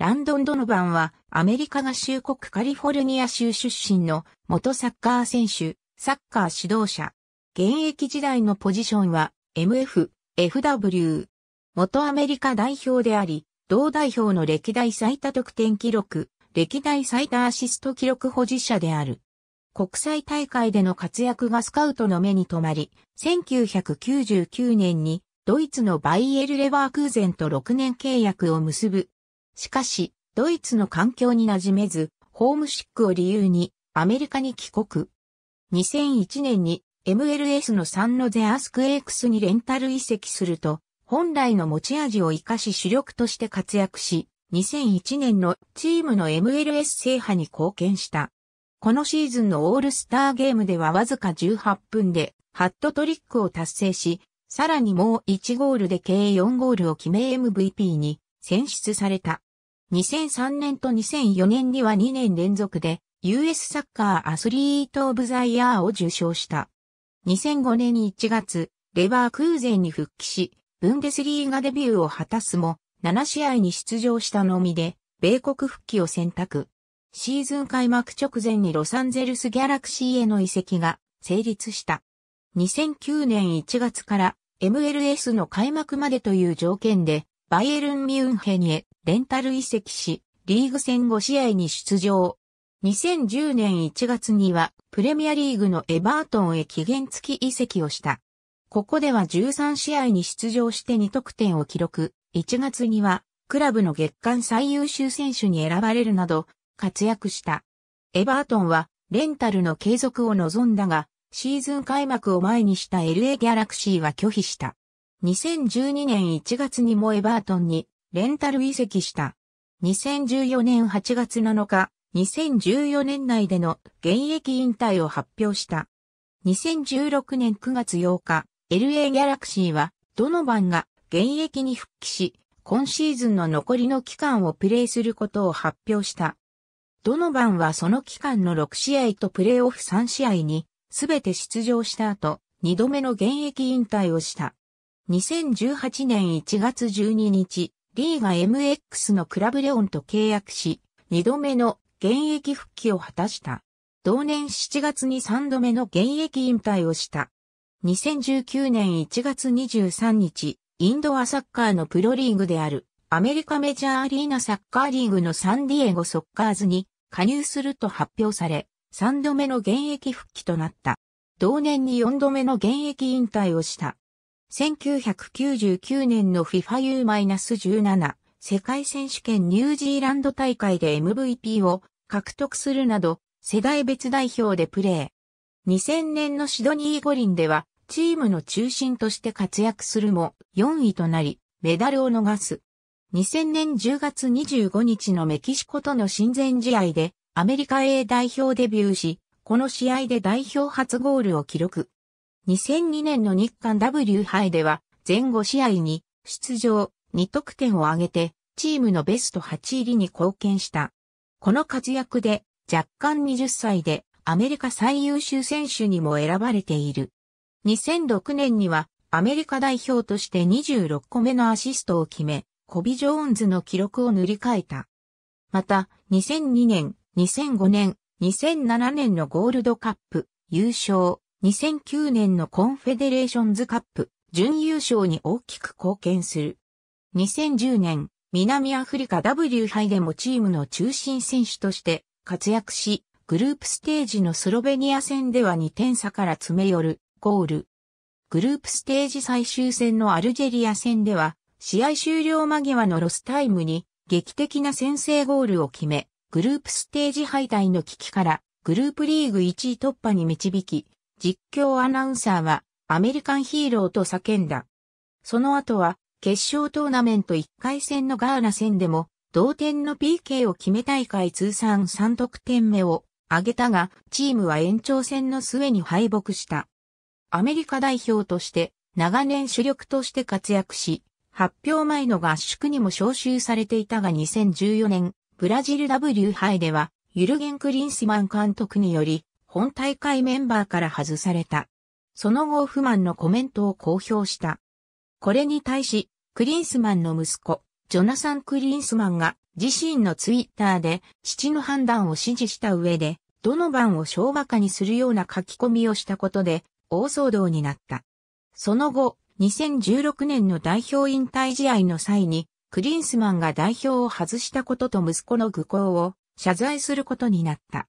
ランドン・ドノバンは、アメリカ合衆国カリフォルニア州出身の元サッカー選手、サッカー指導者。現役時代のポジションは、MF、FW。元アメリカ代表であり、同代表の歴代最多得点記録、歴代最多アシスト記録保持者である。国際大会での活躍がスカウトの目に留まり、1999年にドイツのバイエル・レバークーゼンと6年契約を結ぶしかし、ドイツの環境に馴染めず、ホームシックを理由にアメリカに帰国。2001年に MLS のサンノゼアスクエイクスにレンタル移籍すると、本来の持ち味を活かし主力として活躍し、2001年のチームの MLS 制覇に貢献した。このシーズンのオールスターゲームではわずか18分でハットトリックを達成し、さらにもう1ゴールで計4ゴールを決め MVP に選出された。2003年と2004年には2年連続で US サッカーアスリート・オブ・ザ・イヤーを受賞した。2005年1月、レバークーゼンに復帰し、ブンデスリーガデビューを果たすも、7試合に出場したのみで、米国復帰を選択。シーズン開幕直前にロサンゼルスギャラクシーへの移籍が成立した。2009年1月から MLS の開幕までという条件で、バイエルン・ミュンヘへレンタル移籍し、リーグ戦5試合に出場。2010年1月には、プレミアリーグのエバートンへ期限付き移籍をした。ここでは13試合に出場して2得点を記録。1月には、クラブの月間最優秀選手に選ばれるなど、活躍した。エバートンは、レンタルの継続を望んだが、シーズン開幕を前にした LA ギャラクシーは拒否した。2012年1月にもエバートンにレンタル移籍した。2014年8月7日、2014年内での現役引退を発表した。2016年9月8日、LA ギャラクシーは、ドノバンが現役に復帰し、今シーズンの残りの期間をプレーすることを発表した。ドノバンはその期間の6試合とプレーオフ3試合に、すべて出場した後、2度目の現役引退をした。2018年1月12日、リーが MX のクラブレオンと契約し、2度目の現役復帰を果たした。同年7月に3度目の現役引退をした。2019年1月23日、インドアサッカーのプロリーグである、アメリカメジャーアリーナサッカーリーグのサンディエゴソッカーズに加入すると発表され、3度目の現役復帰となった。同年に4度目の現役引退をした。1999年の FIFAU-17 世界選手権ニュージーランド大会で MVP を獲得するなど世代別代表でプレー。2000年のシドニー五輪ではチームの中心として活躍するも4位となりメダルを逃す。2000年10月25日のメキシコとの親善試合でアメリカ A 代表デビューし、この試合で代表初ゴールを記録。2002年の日韓 W 杯では、前後試合に出場、2得点を挙げて、チームのベスト8入りに貢献した。この活躍で、若干20歳で、アメリカ最優秀選手にも選ばれている。2006年には、アメリカ代表として26個目のアシストを決め、コビ・ジョーンズの記録を塗り替えた。また、2002年、2005年、2007年のゴールドカップ、優勝、2009年のコンフェデレーションズカップ準優勝に大きく貢献する。2010年、南アフリカ W 杯でもチームの中心選手として活躍し、グループステージのスロベニア戦では2点差から詰め寄るゴール。グループステージ最終戦のアルジェリア戦では、試合終了間際のロスタイムに劇的な先制ゴールを決め、グループステージ敗退の危機からグループリーグ1位突破に導き、実況アナウンサーはアメリカンヒーローと叫んだ。その後は決勝トーナメント1回戦のガーナ戦でも同点の PK を決め大会通算3得点目を挙げたが、チームは延長戦の末に敗北した。アメリカ代表として長年主力として活躍し、発表前の合宿にも招集されていたが2014年、ブラジル W 杯では、ユルゲン・クリンスマン監督により、本大会メンバーから外された。その後不満のコメントを公表した。これに対し、クリンスマンの息子、ジョナサン・クリンスマンが自身のツイッターで父の判断を支持した上で、どの番を小馬鹿にするような書き込みをしたことで、大騒動になった。その後、2016年の代表引退試合の際に、クリンスマンが代表を外したことと息子の愚行を謝罪することになった。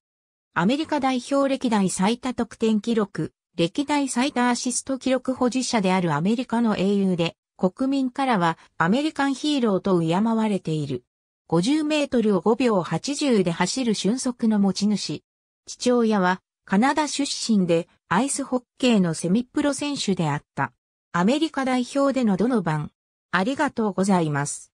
アメリカ代表歴代最多得点記録、歴代最多アシスト記録保持者であるアメリカの英雄で、国民からはアメリカンヒーローと敬われている。50メートルを5秒80で走る俊足の持ち主。父親はカナダ出身でアイスホッケーのセミプロ選手であった。アメリカ代表でのドノバン。ありがとうございます。